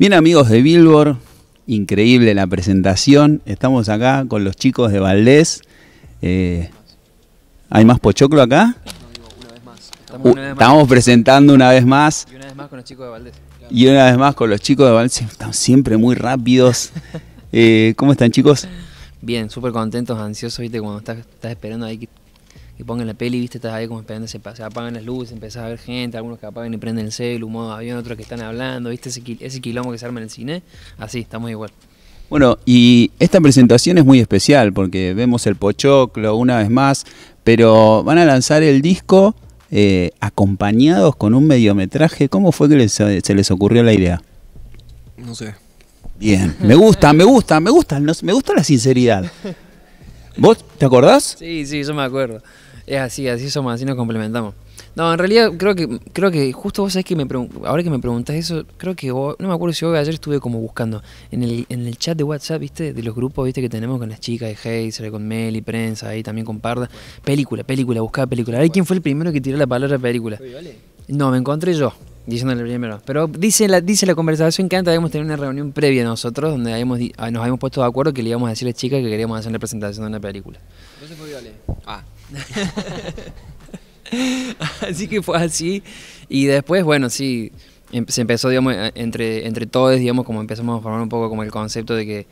Bien amigos de Billboard, increíble la presentación. Estamos acá con los chicos de Valdés. Eh, ¿Hay más pochoclo acá? Uh, estamos, presentando una vez más. Y una vez más con los chicos de Valdés. Y una vez más con los chicos de Valdés. Están siempre muy rápidos. eh, ¿Cómo están chicos? Bien, súper contentos, ansiosos, viste, cuando estás, estás esperando ahí que pongan la peli, viste, estás ahí como esperando, se, apagan las luces, empezás a ver gente, algunos que apagan y prenden el celu, modo avión, otros que están hablando, viste, ese, ese quilombo que se arma en el cine, así, está muy igual. Bueno, y esta presentación es muy especial porque vemos el Pochoclo una vez más, pero van a lanzar el disco eh, acompañados con un mediometraje. ¿Cómo fue que se les ocurrió la idea? No sé. Bien, me gusta, me gusta, me gusta, me gusta la sinceridad. ¿Vos te acordás? Sí, sí, yo me acuerdo. Es así, así somos, así nos complementamos. No, en realidad creo que creo que justo vos sabés que me ahora que me preguntás eso, creo que vos, no me acuerdo si hoy ayer estuve como buscando en el, en el chat de WhatsApp, ¿viste? De los grupos, ¿viste? Que tenemos con las chicas de Heiser, con Meli, prensa, ahí también con Parda. Película, película, buscaba película. A ver quién fue el primero que tiró la palabra película. No, me encontré yo diciéndole primero. Pero dice la, dice la conversación que antes habíamos tenido una reunión previa nosotros, donde habíamos, ah, nos habíamos puesto de acuerdo que le íbamos a decir a las chicas que queríamos hacer la presentación de una película. Entonces fue Ah. así que fue así. Y después, bueno, sí, em, se empezó, digamos, e, entre, entre todos, digamos, como empezamos a formar un poco como el concepto de que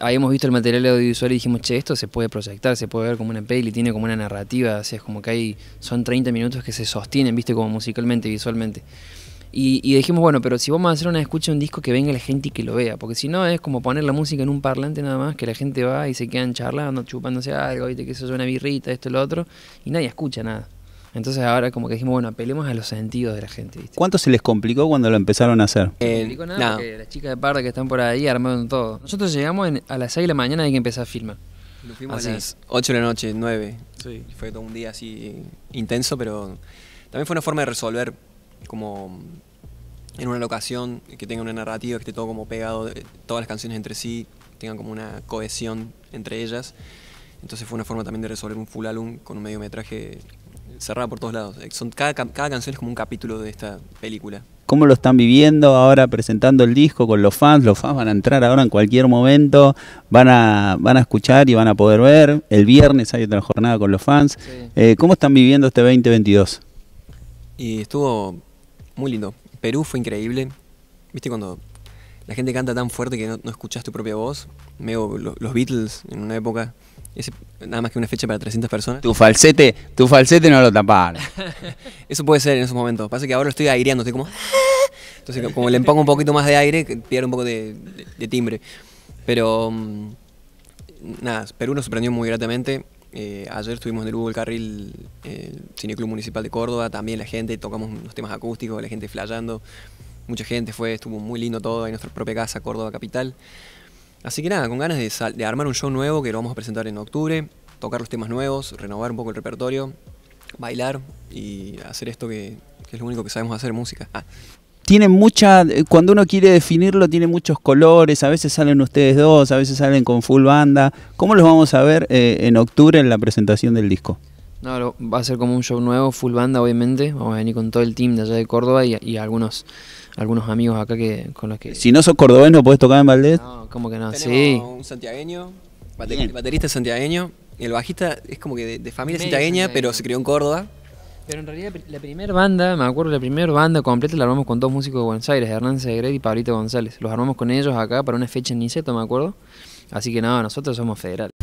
habíamos visto el material audiovisual y dijimos, che, esto se puede proyectar, se puede ver como una peli, tiene como una narrativa, así es como que hay, son 30 minutos que se sostienen, viste, como musicalmente, visualmente. Y, dijimos, bueno, pero si vamos a hacer una escucha de un disco que venga la gente y que lo vea, porque si no es como poner la música en un parlante nada más, que la gente va y se quedan charlando, chupándose algo, ¿viste? que eso suena una birrita, esto, lo otro, y nadie escucha nada. Entonces ahora como que dijimos, bueno, apelemos a los sentidos de la gente. ¿Cuánto se les complicó cuando lo empezaron a hacer? no nada, porque las chicas de parda que están por ahí armaron todo. Nosotros llegamos a las 6 de la mañana y que empezar a filmar. Lo fuimos a las 8 de la noche, 9. Fue todo un día así intenso, pero también fue una forma de resolver como en una locación, que tenga una narrativa, que esté todo como pegado, eh, todas las canciones entre sí, tengan como una cohesión entre ellas. Entonces fue una forma también de resolver un full álbum con un mediometraje cerrado por todos lados. Eh, son, cada, canción es como un capítulo de esta película. ¿Cómo lo están viviendo ahora presentando el disco con los fans? Los fans van a entrar ahora en cualquier momento, van a, van a escuchar y van a poder ver. El viernes hay otra jornada con los fans. Eh, ¿Cómo están viviendo este 2022? Y estuvo muy lindo. Perú fue increíble. ¿Viste cuando la gente canta tan fuerte que no, escuchas tu propia voz? Meo los Beatles en una época, ese, nada más que una fecha para 300 personas. Tu falsete, tu falsete no lo taparon. Eso puede ser en esos momentos. Pasa que ahora lo estoy aireando, estoy como... Entonces como le pongo un poquito más de aire, pierdo un poco de, timbre. Pero... Mm, nada, Perú nos sorprendió muy gratamente eh, ayer estuvimos en el Google Carril, el eh, Cineclub Municipal de Córdoba, también la gente, tocamos los temas acústicos, la gente flayando, mucha gente fue, estuvo muy lindo todo en nuestra propia casa, Córdoba Capital. Así que nada, con ganas de, armar un show nuevo que lo vamos a presentar en octubre, tocar los temas nuevos, renovar un poco el repertorio, bailar y hacer esto que, es lo único que sabemos hacer, música. Ah tiene mucha, cuando uno quiere definirlo, tiene muchos colores, a veces salen ustedes dos, a veces salen con full banda. ¿Cómo los vamos a ver eh, en octubre en la presentación del disco? No, va a ser como un show nuevo, full banda obviamente, vamos a venir con todo el team de allá de Córdoba y, algunos algunos amigos acá que con los que... Si no sos cordobés no podés tocar en Valdés. No, como que no, sí. un santiagueño, baterista, baterista santiagueño, el bajista es como que de, familia santiagueña, pero se crió en Córdoba. Pero en realidad la primera banda, me acuerdo, la primera banda completa la armamos con dos músicos de Buenos Aires, Hernán Segret y Pablito González. Los armamos con ellos acá para una fecha en Niceto, me acuerdo. Así que nada, nosotros somos federales.